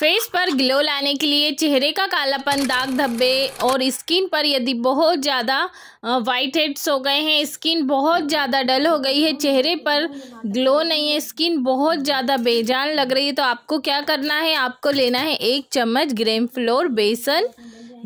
face पर glow लाने के लिए चेहरे का कालापन दाग धब्बे और स्किन पर यदि बहुत ज़्यादा वाइट हेड्स हो गए हैं स्किन बहुत ज़्यादा डल हो गई है चेहरे पर ग्लो नहीं है स्किन बहुत ज़्यादा बेजान लग रही है तो आपको क्या करना है आपको लेना है एक चम्मच ग्रेम फ्लोर बेसन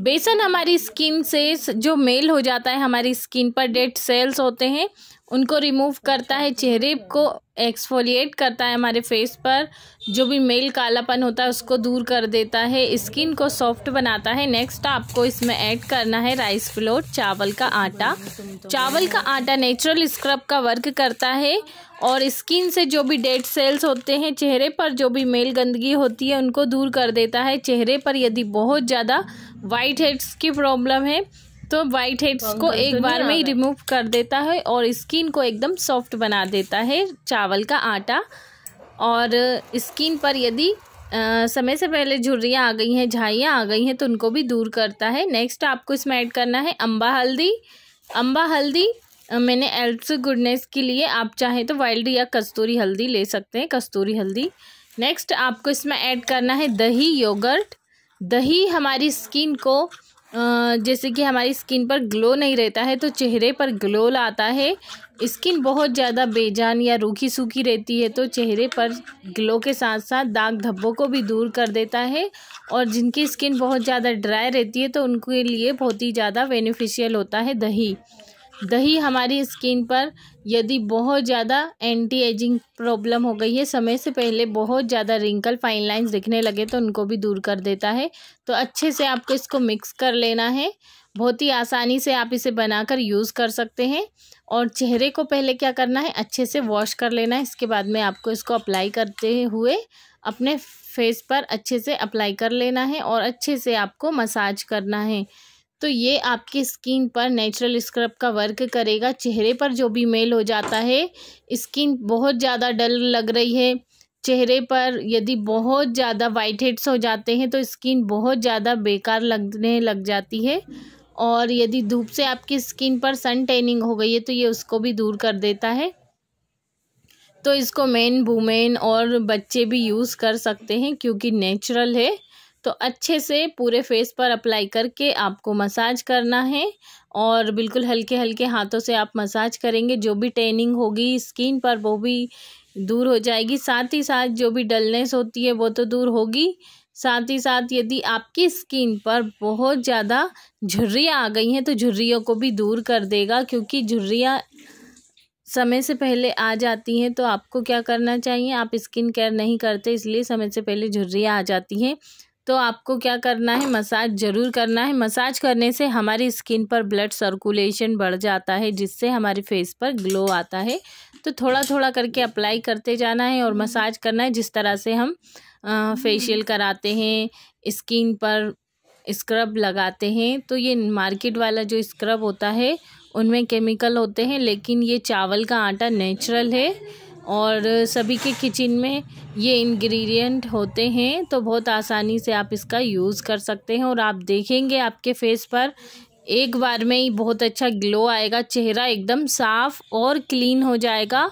बेसन हमारी स्किन से जो मेल हो जाता है हमारी स्किन पर डेड सेल्स होते हैं उनको रिमूव करता है चेहरे को एक्सफोलिएट करता है हमारे फेस पर जो भी मेल कालापन होता है उसको दूर कर देता है स्किन को सॉफ्ट बनाता है नेक्स्ट आपको इसमें ऐड करना है राइस फ्लोर चावल का आटा चावल का आटा नेचुरल स्क्रब का वर्क करता है और स्किन से जो भी डेड सेल्स होते हैं चेहरे पर जो भी मेल गंदगी होती है उनको दूर कर देता है चेहरे पर यदि बहुत ज़्यादा वाइट हेड्स की प्रॉब्लम है तो वाइट हेड्स को तो एक बार में ही रिमूव कर देता है और स्किन को एकदम सॉफ्ट बना देता है चावल का आटा और स्किन पर यदि आ, समय से पहले झुर्रियाँ आ गई हैं झाइयाँ आ गई हैं तो उनको भी दूर करता है नेक्स्ट आपको इसमें ऐड करना है अम्बा हल्दी अम्बा हल्दी मैंने एल्स गुडनेस के लिए आप चाहें तो वाइल्ड या कस्तूरी हल्दी ले सकते हैं कस्तूरी हल्दी नेक्स्ट आपको इसमें ऐड करना है दही योगर्ट दही हमारी स्किन को जैसे कि हमारी स्किन पर ग्लो नहीं रहता है तो चेहरे पर ग्लो लाता है स्किन बहुत ज़्यादा बेजान या रूखी सूखी रहती है तो चेहरे पर ग्लो के साथ साथ दाग धब्बों को भी दूर कर देता है और जिनकी स्किन बहुत ज़्यादा ड्राई रहती है तो उनके लिए बहुत ही ज़्यादा बेनिफिशियल होता है दही दही हमारी स्किन पर यदि बहुत ज़्यादा एंटी एजिंग प्रॉब्लम हो गई है समय से पहले बहुत ज़्यादा रिंकल फाइन लाइंस दिखने लगे तो उनको भी दूर कर देता है तो अच्छे से आपको इसको मिक्स कर लेना है बहुत ही आसानी से आप इसे बनाकर यूज़ कर सकते हैं और चेहरे को पहले क्या करना है अच्छे से वॉश कर लेना है इसके बाद में आपको इसको अप्लाई करते हुए अपने फेस पर अच्छे से अप्लाई कर लेना है और अच्छे से आपको मसाज करना है तो ये आपकी स्किन पर नेचुरल स्क्रब का वर्क करेगा चेहरे पर जो भी मेल हो जाता है स्किन बहुत ज़्यादा डल लग रही है चेहरे पर यदि बहुत ज़्यादा वाइट हेड्स हो जाते हैं तो स्किन बहुत ज़्यादा बेकार लगने लग जाती है और यदि धूप से आपकी स्किन पर सन टेनिंग हो गई है तो ये उसको भी दूर कर देता है तो इसको मेन वुमेन और बच्चे भी यूज़ कर सकते हैं क्योंकि नेचुरल है तो अच्छे से पूरे फेस पर अप्लाई करके आपको मसाज करना है और बिल्कुल हल्के हल्के हाथों से आप मसाज करेंगे जो भी टेनिंग होगी स्किन पर वो भी दूर हो जाएगी साथ ही साथ जो भी डलनेस होती है वो तो दूर होगी साथ ही साथ यदि आपकी स्किन पर बहुत ज़्यादा झुर्रियाँ आ गई हैं तो झुर्रियों को भी दूर कर देगा क्योंकि झुर्रियाँ समय से पहले आ जाती हैं तो आपको क्या करना चाहिए आप स्किन केयर नहीं करते इसलिए समय से पहले झुर्रियाँ आ जाती हैं तो आपको क्या करना है मसाज ज़रूर करना है मसाज करने से हमारी स्किन पर ब्लड सर्कुलेशन बढ़ जाता है जिससे हमारे फेस पर ग्लो आता है तो थोड़ा थोड़ा करके अप्लाई करते जाना है और मसाज करना है जिस तरह से हम फेशियल कराते हैं स्किन पर स्क्रब लगाते हैं तो ये मार्केट वाला जो स्क्रब होता है उनमें केमिकल होते हैं लेकिन ये चावल का आटा नेचुरल है और सभी के किचन में ये इंग्रेडिएंट होते हैं तो बहुत आसानी से आप इसका यूज़ कर सकते हैं और आप देखेंगे आपके फेस पर एक बार में ही बहुत अच्छा ग्लो आएगा चेहरा एकदम साफ़ और क्लीन हो जाएगा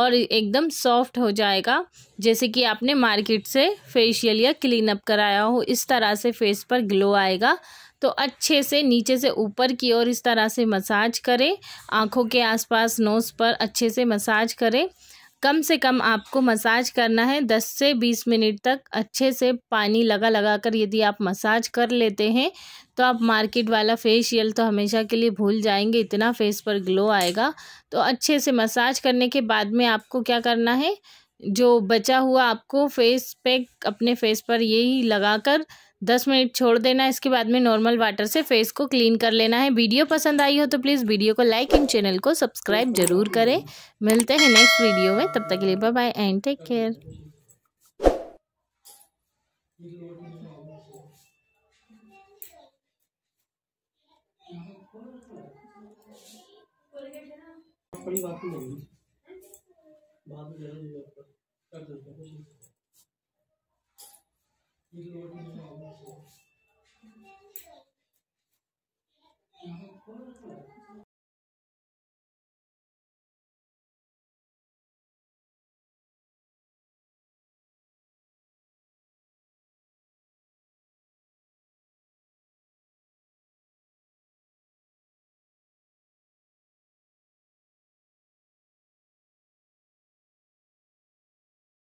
और एकदम सॉफ्ट हो जाएगा जैसे कि आपने मार्केट से फेशियल या क्लीन अप कराया हो इस तरह से फेस पर ग्लो आएगा तो अच्छे से नीचे से ऊपर की ओर इस तरह से मसाज करें आँखों के आसपास नोज़ पर अच्छे से मसाज करें कम से कम आपको मसाज करना है 10 से 20 मिनट तक अच्छे से पानी लगा लगा कर यदि आप मसाज कर लेते हैं तो आप मार्केट वाला फेशियल तो हमेशा के लिए भूल जाएंगे इतना फेस पर ग्लो आएगा तो अच्छे से मसाज करने के बाद में आपको क्या करना है जो बचा हुआ आपको फेस पैक अपने फेस पर यही लगाकर दस मिनट छोड़ देना इसके बाद में नॉर्मल वाटर से फेस को क्लीन कर लेना है वीडियो पसंद आई हो तो प्लीज़ वीडियो को लाइक एंड चैनल को सब्सक्राइब जरूर करें मिलते हैं नेक्स्ट वीडियो में तब तक के लिए bye bye and take care 反正都不行，一落地就跑过去。